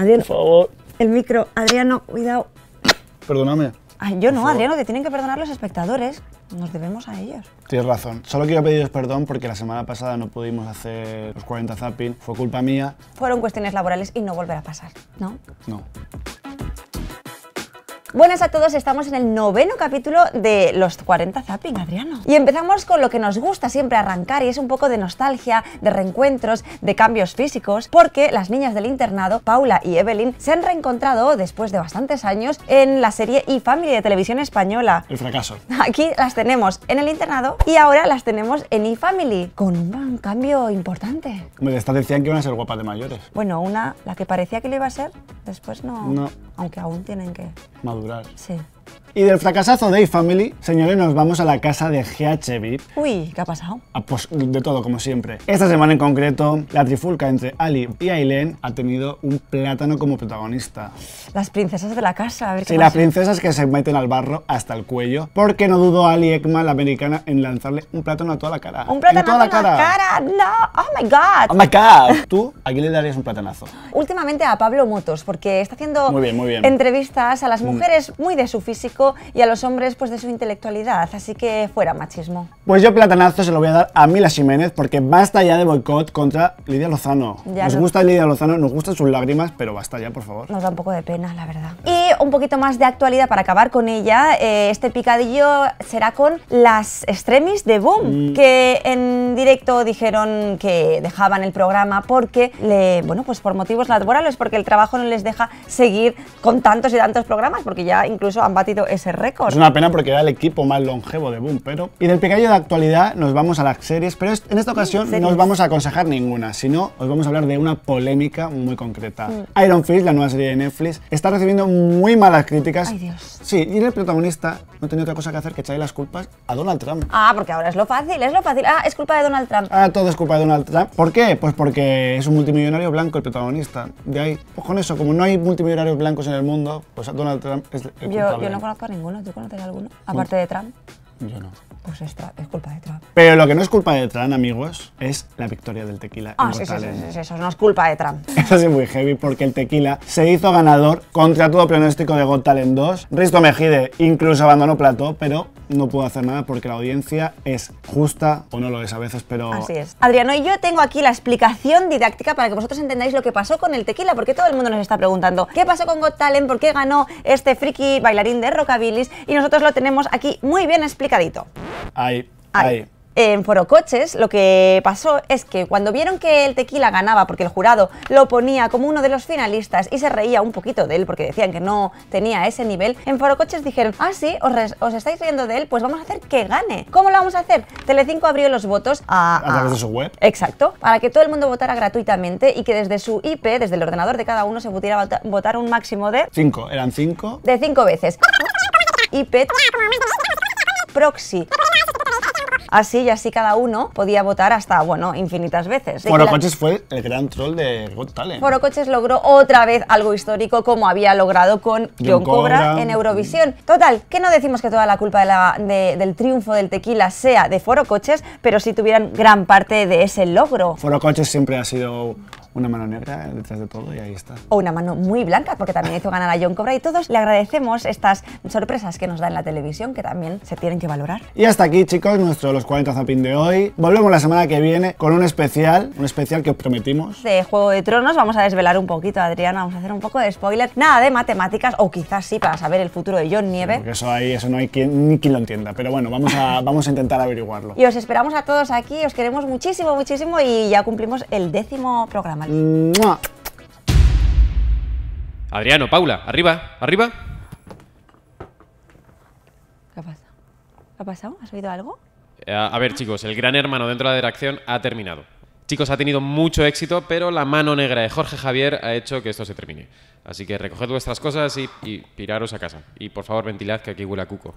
Adriano. El micro. Adriano, cuidado. Perdóname. yo no, Adriano, te tienen que perdonar los espectadores. Nos debemos a ellos. Tienes razón. Solo quiero pediros perdón porque la semana pasada no pudimos hacer los 40 zapping. Fue culpa mía. Fueron cuestiones laborales y no volverá a pasar, ¿no? No. Buenas a todos, estamos en el noveno capítulo de los 40 Zapping, Adriano. Y empezamos con lo que nos gusta siempre arrancar y es un poco de nostalgia, de reencuentros, de cambios físicos, porque las niñas del internado, Paula y Evelyn, se han reencontrado después de bastantes años en la serie E Family de televisión española. El fracaso. Aquí las tenemos en el internado y ahora las tenemos en E con un cambio importante. Me decían que iban a ser guapas de mayores. Bueno, una, la que parecía que le iba a ser, después no, Aunque aún tienen que... Madurar. Sí. Y del fracasazo de Family, señores, nos vamos a la casa de GHB. Uy, ¿qué ha pasado? Ah, pues de todo, como siempre. Esta semana en concreto, la trifulca entre Ali y Aileen ha tenido un plátano como protagonista. Las princesas de la casa, a ver qué Sí, las princesas que se meten al barro hasta el cuello. Porque no dudó Ali Ekman, la americana, en lanzarle un plátano a toda la cara. ¡Un plátano a toda la, cara. ¡No! ¡Oh my god! ¡Oh my god! Tú, ¿a quién le darías un platanazo? Últimamente a Pablo Motos, porque está haciendo entrevistas a las mm. mujeres muy de su físico y a los hombres pues de su intelectualidad, así que fuera machismo. Pues yo platanazo se lo voy a dar a Mila Jiménez porque basta ya de boicot contra Lidia Lozano. nos gusta Lidia Lozano, nos gustan sus lágrimas, pero basta ya, por favor. Nos da un poco de pena, la verdad. Y un poquito más de actualidad para acabar con ella, eh, este picadillo será con las extremis de Boom, que en directo dijeron que dejaban el programa porque, le, bueno, pues por motivos laborales, porque el trabajo no les deja seguir con tantos y tantos programas, porque ya incluso han batido ese récord. Es una pena porque era el equipo más longevo de Boom, pero... Y del picadillo de actualidad nos vamos a las series, pero en esta ocasión no os vamos a aconsejar ninguna, sino os vamos a hablar de una polémica muy concreta. Mm. Iron Fist, la nueva serie de Netflix, está recibiendo muy malas críticas. Ay, Dios Sí, y el protagonista no tenía otra cosa que hacer que echarle las culpas a Donald Trump. Ah, porque ahora es lo fácil, es lo fácil. Ah, es culpa de Donald Trump. Ah, todo es culpa de Donald Trump. ¿Por qué? Pues porque es un multimillonario blanco el protagonista. De ahí, pues con eso, como no hay multimillonarios blancos en el mundo, pues Donald Trump es el culpable. Yo no conozco a ninguno, ¿tú conoces a alguno? Aparte de Trump. Yo no. Pues es, culpa de Trump. Pero lo que no es culpa de Trump, amigos, es la victoria del tequila. Ah, en sí, sí, sí, eso no es culpa de Trump. Eso es muy heavy, porque el tequila se hizo ganador contra todo pronóstico de Got Talent 2. Risto Mejide incluso abandonó plato, pero no puedo hacer nada porque la audiencia es justa o no lo es a veces, pero... Así es. Adriano y yo tengo aquí la explicación didáctica para que vosotros entendáis lo que pasó con el tequila, porque todo el mundo nos está preguntando qué pasó con Got Talent, por qué ganó este friki bailarín de rockabilis y nosotros lo tenemos aquí muy bien explicadito. ahí. ahí en Coches lo que pasó es que cuando vieron que el tequila ganaba porque el jurado lo ponía como uno de los finalistas y se reía un poquito de él porque decían que no tenía ese nivel, en Foro Coches dijeron, ah sí, os, estáis riendo de él, pues vamos a hacer que gane. ¿Cómo lo vamos a hacer? Telecinco abrió los votos a... A través de su web. Exacto, para que todo el mundo votara gratuitamente y que desde su IP, desde el ordenador de cada uno, se pudiera votar un máximo de... Cinco, eran cinco. De cinco veces. IP... Proxy así y así cada uno podía votar hasta, bueno, infinitas veces. Foro Coches fue el gran troll de Got Talent. Foro Coches logró otra vez algo histórico como había logrado con John, Cobra, en Eurovisión. Total, que no decimos que toda la culpa del triunfo del tequila sea de Foro Coches, pero sí tuvieran gran parte de ese logro. Foro Coches siempre ha sido una mano negra detrás de todo y ahí está. O una mano muy blanca, porque también hizo ganar a John Cobra y todos le agradecemos estas sorpresas que nos da en la televisión, que también se tienen que valorar. Y hasta aquí, chicos, nuestro Los 40 Zapin de hoy. Volvemos la semana que viene con un especial, un especial que os prometimos. De Juego de Tronos, vamos a desvelar un poquito, Adriana, vamos a hacer un poco de spoiler. Nada de matemáticas, o quizás sí, para saber el futuro de John Nieve. porque eso ahí, eso no hay quien, ni quien lo entienda, pero bueno, vamos a, vamos a intentar averiguarlo. Y os esperamos a todos aquí, os queremos muchísimo, muchísimo y ya cumplimos el décimo programa. Adriano, Paula, arriba, arriba. ¿Qué ha pasado? ¿Has oído algo? Eh, a ver, chicos, el gran hermano dentro de la dirección ha terminado. Chicos, ha tenido mucho éxito, pero la mano negra de Jorge Javier ha hecho que esto se termine. Así que recoged vuestras cosas y, piraros a casa. Y por favor, ventilad que aquí huele a cuco.